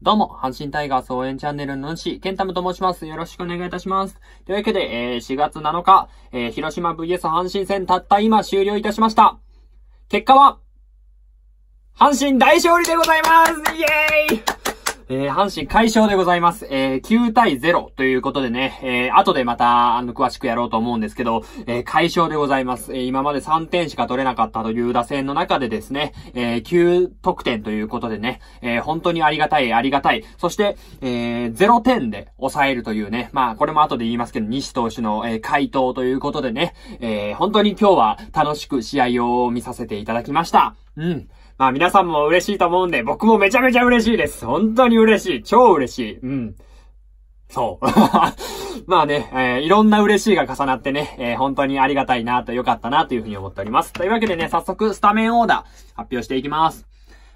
どうも、阪神タイガース応援チャンネルの主、ケンタムと申します。よろしくお願いいたします。というわけで、えー、4月7日、えー、広島 VS 阪神戦たった今終了いたしました。結果は、阪神大勝利でございますイエーイえー、阪神快勝でございます。えー、9対0ということでね、えー、後でまた、あの、詳しくやろうと思うんですけど、えー、消でございます。えー、今まで3点しか取れなかったという打線の中でですね、えー、9得点ということでね、えー、本当にありがたい、ありがたい。そして、えー、0点で抑えるというね、まあ、これも後で言いますけど、西投手の、えー、回答ということでね、えー、本当に今日は楽しく試合を見させていただきました。うん。まあ皆さんも嬉しいと思うんで、僕もめちゃめちゃ嬉しいです。本当に嬉しい。超嬉しい。うん。そう。まあね、えー、いろんな嬉しいが重なってね、えー、本当にありがたいなと、良かったなというふうに思っております。というわけでね、早速スタメンオーダー発表していきます。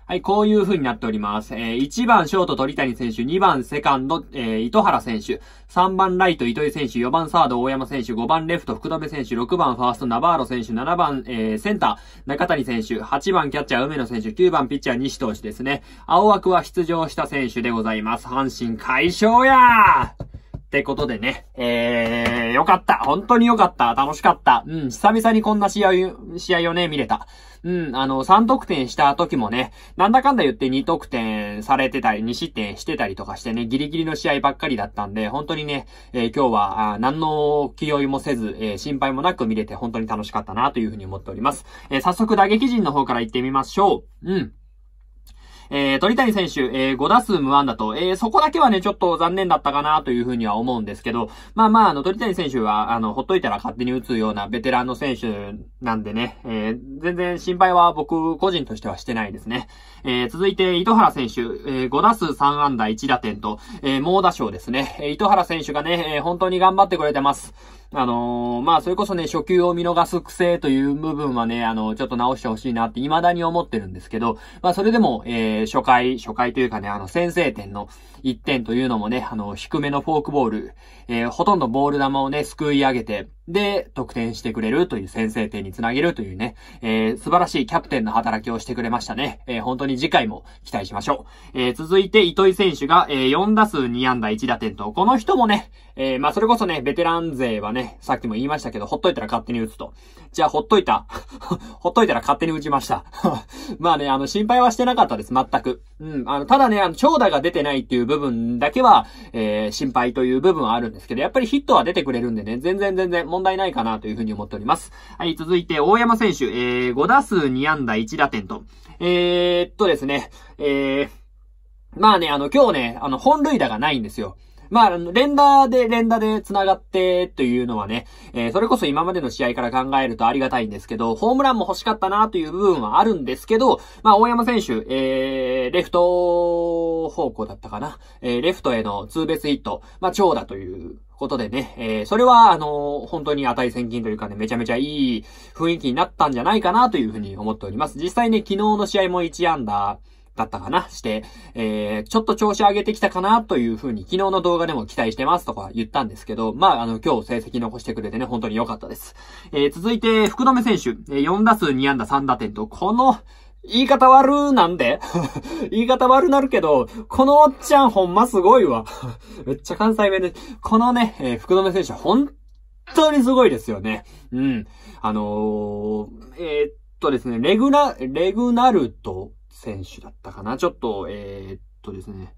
はい、こういう風になっております。えー、1番ショート鳥谷選手、2番セカンド、えー、糸原選手、3番ライト糸井選手、4番サード大山選手、5番レフト福留選手、6番ファーストナバーロ選手、7番、えー、センター中谷選手、8番キャッチャー梅野選手、9番ピッチャー西投手ですね。青枠は出場した選手でございます。阪神快勝やーってことでね、えー、よかった。本当によかった。楽しかった。うん、久々にこんな試合、試合をね、見れた。うん、あの、3得点した時もね、なんだかんだ言って2得点されてたり、2失点してたりとかしてね、ギリギリの試合ばっかりだったんで、本当にね、えー、今日は、何の気負いもせず、えー、心配もなく見れて本当に楽しかったなというふうに思っております。えー、早速打撃陣の方から行ってみましょう。うん。えー、鳥谷選手、えー、5打数無安打と、えー、そこだけはね、ちょっと残念だったかなというふうには思うんですけど、まあまあ、あの、鳥谷選手は、あの、ほっといたら勝手に打つようなベテランの選手なんでね、えー、全然心配は僕個人としてはしてないですね。えー、続いて、糸原選手、えー、5打数3安打1打点と、えー、猛打賞ですね。えー、糸原選手がね、えー、本当に頑張ってくれてます。あのー、まあ、それこそね、初級を見逃す癖という部分はね、あのちょっと直してほしいなって未だに思ってるんですけど、まあ、それでも、えー、初回、初回というかね、あの、先制点の1点というのもね、あの、低めのフォークボール、えー、ほとんどボール球をね、すくい上げて、で、得点してくれるという先制点につなげるというね、えー、素晴らしいキャプテンの働きをしてくれましたね。えー、本当に次回も期待しましょう。えー、続いて糸井選手が、えー、4打数2安打1打点と、この人もね、えー、まあ、それこそね、ベテラン勢はね、さっきも言いましたけど、ほっといたら勝手に打つと。じゃあ、ほっといた。ほっといたら勝手に打ちました。まあね、あの、心配はしてなかったです、全く。うん、あの、ただね、あの、長打が出てないっていう部分だけは、えー、心配という部分はあるんですけど、やっぱりヒットは出てくれるんでね、全然全然、問題ないかなというふうに思っております。はい、続いて、大山選手、えー、5打数2安打1打点と、えー、っとですね、えー、まあね、あの、今日ね、あの、本塁打がないんですよ。まあ、連打で連打で繋がってというのはね、えー、それこそ今までの試合から考えるとありがたいんですけど、ホームランも欲しかったなという部分はあるんですけど、まあ、大山選手、えー、レフト方向だったかな、えー、レフトへのツーベースヒット、まあ、長打ということでね、えー、それは、あのー、本当に値千金というかね、めちゃめちゃいい雰囲気になったんじゃないかなというふうに思っております。実際ね、昨日の試合も1アンダー、だったかなして、えー、ちょっと調子上げてきたかなというふうに昨日の動画でも期待してますとか言ったんですけど、まあ、あの、今日成績残してくれてね、本当に良かったです。えー、続いて、福留選手、4打数2安打3打点と、この、言い方悪なんで 言い方悪なるけど、このおっちゃんほんますごいわ めっちゃ関西弁で、このね、えー、福留選手本当にすごいですよね。うん。あのー、えー、っとですね、レグナ、レグナルト選手だったかなちょっと、えっとですね、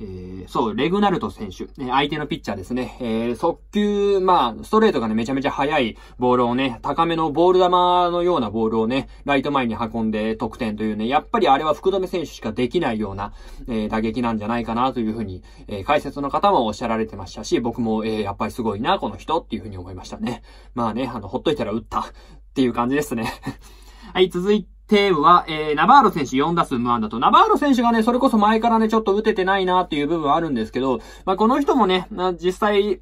えー、そう、レグナルト選手、ね、相手のピッチャーですね。えー、速球、まあ、ストレートがね、めちゃめちゃ速いボールをね、高めのボール球のようなボールをね、ライト前に運んで得点というね、やっぱりあれは福留選手しかできないような、えー、打撃なんじゃないかなというふうに、えー、解説の方もおっしゃられてましたし、僕も、えー、やっぱりすごいな、この人っていうふうに思いましたね。まあね、あの、ほっといたら打ったっていう感じですね。はい、続いて、テーブは、えー、ナバーロ選手4打数無安打と、ナバーロ選手がね、それこそ前からね、ちょっと打ててないなっていう部分はあるんですけど、まあ、この人もね、まあ、実際、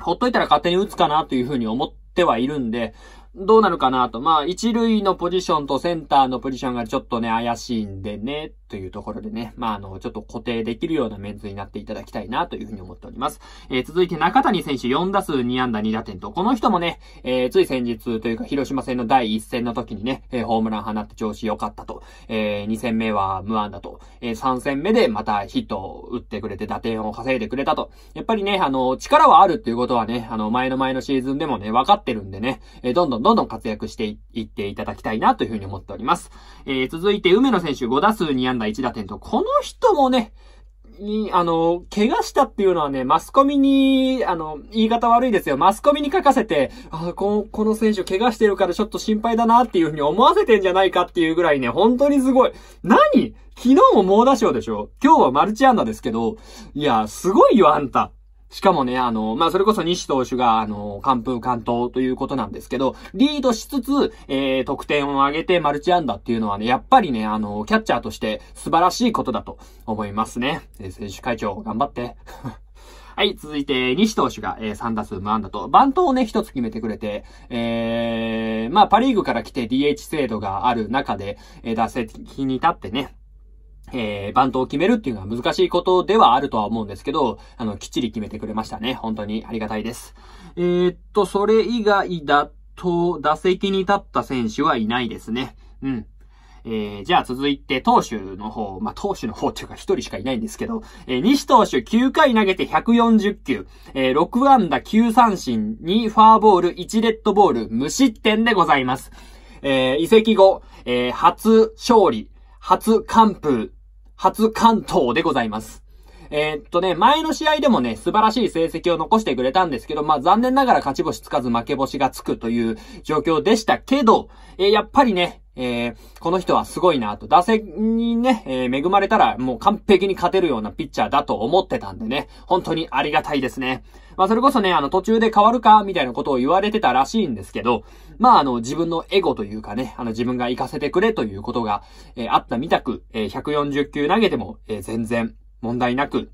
ほっといたら勝手に打つかなというふうに思ってはいるんで、どうなるかなと。まあ、一塁のポジションとセンターのポジションがちょっとね、怪しいんでね、というところでね、まあ、あの、ちょっと固定できるようなメンツになっていただきたいなというふうに思っております。えー、続いて中谷選手4打数2安打2打点と、この人もね、えー、つい先日というか広島戦の第1戦の時にね、えー、ホームラン放って調子良かったと、えー、2戦目は無安打と、えー、3戦目でまたヒットを打ってくれて打点を稼いでくれたと。やっぱりね、あの、力はあるっていうことはね、あの、前の前のシーズンでもね、分かってるんでね、えー、どんどんどんどん活躍していって、行っていただきたいなというふうに思っております。えー、続いて、梅野選手5打数2安打1打点と、この人もね、あの、怪我したっていうのはね、マスコミに、あの、言い方悪いですよ。マスコミに書かせて、あここの選手怪我してるからちょっと心配だなっていうふうに思わせてんじゃないかっていうぐらいね、本当にすごい。何昨日も猛打賞でしょ今日はマルチアンダですけど、いや、すごいよ、あんた。しかもね、あの、まあ、それこそ西投手が、あの、完封完投ということなんですけど、リードしつつ、えー、得点を上げてマルチアダーっていうのはね、やっぱりね、あの、キャッチャーとして素晴らしいことだと思いますね。えー、選手会長、頑張って。はい、続いて、西投手が、えー、3打数無安打と、バントをね、一つ決めてくれて、えー、まあ、パリーグから来て DH 制度がある中で、えー、打席に立ってね、えー、バントを決めるっていうのは難しいことではあるとは思うんですけど、あの、きっちり決めてくれましたね。本当にありがたいです。えー、っと、それ以外だと、打席に立った選手はいないですね。うん。えー、じゃあ続いて投手の方、まあ、投手の方っていうか一人しかいないんですけど、えー、西投手9回投げて140球、えー、6安打9三振、2ファーボール、1レッドボール、無失点でございます。えー、移籍後、えー、初勝利、初完封、初関東でございます。えー、っとね、前の試合でもね、素晴らしい成績を残してくれたんですけど、まあ残念ながら勝ち星つかず負け星がつくという状況でしたけど、えー、やっぱりね、えー、この人はすごいなと、打席にね、えー、恵まれたらもう完璧に勝てるようなピッチャーだと思ってたんでね、本当にありがたいですね。まあそれこそね、あの途中で変わるかみたいなことを言われてたらしいんですけど、まああの自分のエゴというかね、あの自分が行かせてくれということが、えー、あったみたく、え140球投げても、え全然問題なく、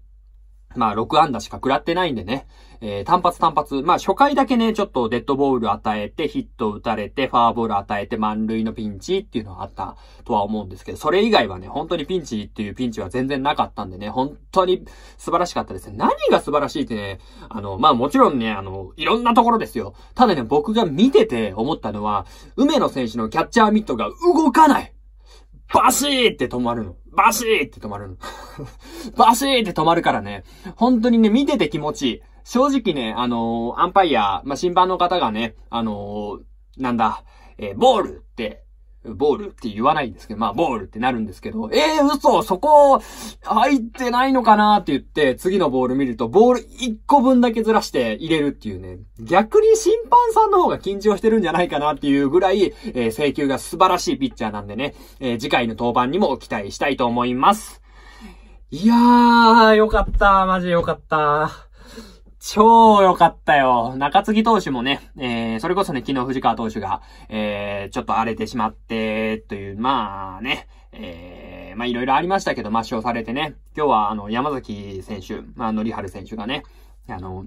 まあ、6安打しか食らってないんでね。えー、単発単発。まあ、初回だけね、ちょっとデッドボール与えて、ヒット打たれて、フォアボール与えて、満塁のピンチっていうのはあったとは思うんですけど、それ以外はね、本当にピンチっていうピンチは全然なかったんでね、本当に素晴らしかったですね。何が素晴らしいってね、あの、まあもちろんね、あの、いろんなところですよ。ただね、僕が見てて思ったのは、梅野選手のキャッチャーミットが動かないバシーって止まるの。バシーって止まるの。バシーって止まるからね、本当にね、見てて気持ちいい。正直ね、あのー、アンパイア、まあ、審判の方がね、あのー、なんだ、えー、ボールってボールって言わないんですけど、まあ、ボールってなるんですけど、えー、嘘そこ、入ってないのかなって言って、次のボール見ると、ボール1個分だけずらして入れるっていうね、逆に審判さんの方が緊張してるんじゃないかなっていうぐらい、えー、請求が素晴らしいピッチャーなんでね、えー、次回の登板にも期待したいと思います。いやー、よかった。マジよかった。超良かったよ。中継ぎ投手もね、えー、それこそね、昨日藤川投手が、えー、ちょっと荒れてしまって、という、まあね、えー、まあいろいろありましたけど、抹消されてね、今日はあの、山崎選手、まあ、のりはる選手がね、あの、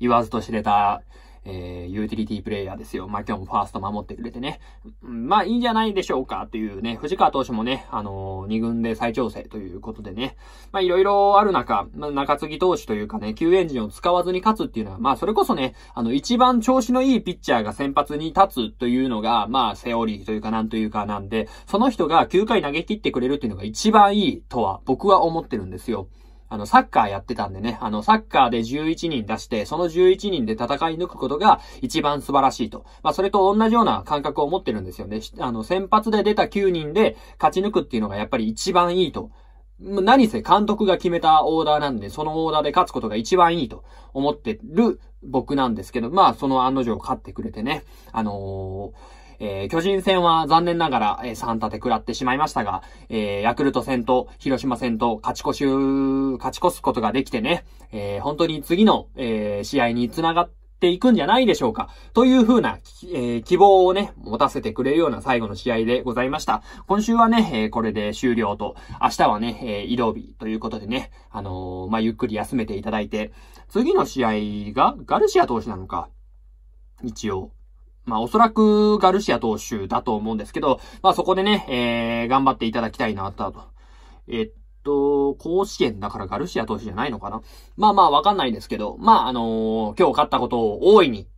言わずと知れた、えー、ユーティリティプレイヤーですよ。まあ、今日もファースト守ってくれてね。まあ、いいんじゃないでしょうかというね、藤川投手もね、あのー、2軍で再調整ということでね。まあ、いろいろある中、まあ、中継ぎ投手というかね、救援陣を使わずに勝つっていうのは、まあ、それこそね、あの、一番調子のいいピッチャーが先発に立つというのが、まあ、セオリーというかなんというかなんで、その人が9回投げ切ってくれるっていうのが一番いいとは、僕は思ってるんですよ。あの、サッカーやってたんでね、あの、サッカーで11人出して、その11人で戦い抜くことが一番素晴らしいと。まあ、それと同じような感覚を持ってるんですよね。あの、先発で出た9人で勝ち抜くっていうのがやっぱり一番いいと。何せ監督が決めたオーダーなんで、そのオーダーで勝つことが一番いいと思ってる僕なんですけど、まあ、その案の定勝ってくれてね、あのーえー、巨人戦は残念ながら、えー、3立て食らってしまいましたが、えー、ヤクルト戦と広島戦と勝ち越し、勝ち越すことができてね、えー、本当に次の、えー、試合に繋がって、いくんじゃないでしょうか。というふうな、えー、希望をね、持たせてくれるような最後の試合でございました。今週はね、えー、これで終了と、明日はね、えー、移動日ということでね、あのまあ、ゆっくり休めていただいて、次の試合がガルシア投手なのか、一応。まあおそらくガルシア投手だと思うんですけど、まあそこでね、えー、頑張っていただきたいなと、えっと、甲子園だからガルシア投手じゃないのかなまあまあわかんないですけど、まああのー、今日勝ったことを大いに、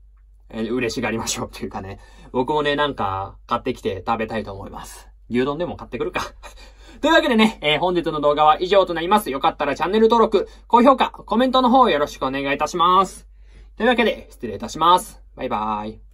えー、嬉しがりましょうというかね、僕もね、なんか買ってきて食べたいと思います。牛丼でも買ってくるか というわけでね、えー、本日の動画は以上となります。よかったらチャンネル登録、高評価、コメントの方よろしくお願いいたします。というわけで、失礼いたします。バイバーイ。